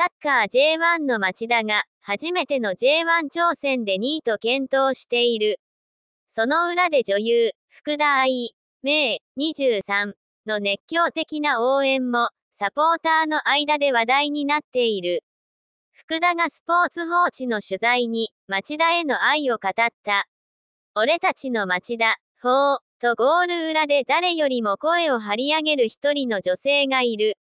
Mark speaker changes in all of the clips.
Speaker 1: サッカー J1 の町田が、初めての J1 挑戦で2位と検討している。その裏で女優、福田愛、名、23の熱狂的な応援も、サポーターの間で話題になっている。福田がスポーツ報知の取材に、町田への愛を語った。俺たちの町田、ほう、とゴール裏で誰よりも声を張り上げる一人の女性がいる。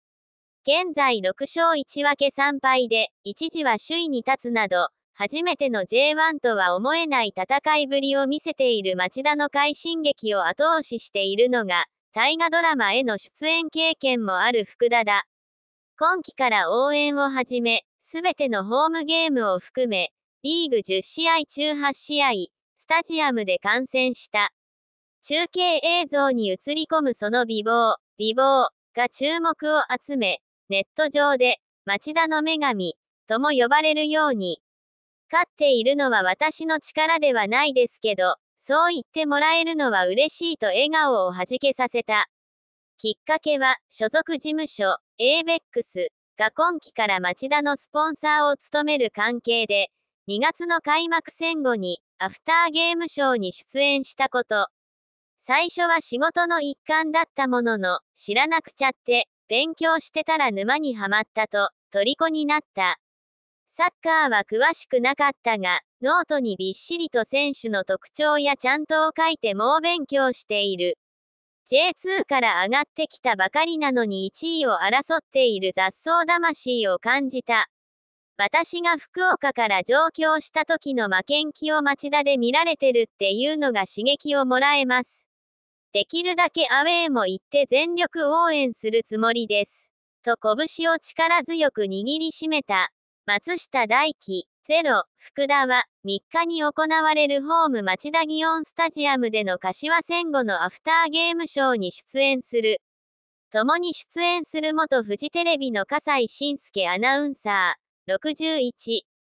Speaker 1: 現在6勝1分け3敗で、一時は首位に立つなど、初めての J1 とは思えない戦いぶりを見せている町田の快進撃を後押ししているのが、大河ドラマへの出演経験もある福田だ。今季から応援を始め、すべてのホームゲームを含め、リーグ10試合中8試合、スタジアムで観戦した。中継映像に映り込むその美貌、美貌が注目を集め、ネット上で、町田の女神、とも呼ばれるように、飼っているのは私の力ではないですけど、そう言ってもらえるのは嬉しいと笑顔をはじけさせた。きっかけは、所属事務所、ABEX が今期から町田のスポンサーを務める関係で、2月の開幕戦後に、アフターゲームショーに出演したこと。最初は仕事の一環だったものの、知らなくちゃって、勉強してたら沼にはまったと、虜になった。サッカーは詳しくなかったが、ノートにびっしりと選手の特徴やちゃんとを書いて猛勉強している。J2 から上がってきたばかりなのに1位を争っている雑草魂を感じた。私が福岡から上京した時の負けん気を町田で見られてるっていうのが刺激をもらえます。できるだけアウェーも行って全力応援するつもりです。と拳を力強く握りしめた。松下大輝、ゼロ、福田は、3日に行われるホーム町田祇園スタジアムでの柏戦後のアフターゲームショーに出演する。共に出演する元フジテレビの笠井信介アナウンサー、61、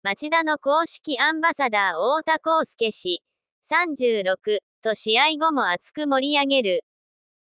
Speaker 1: 町田の公式アンバサダー太田康介氏、36、と試合後も熱く盛り上げる。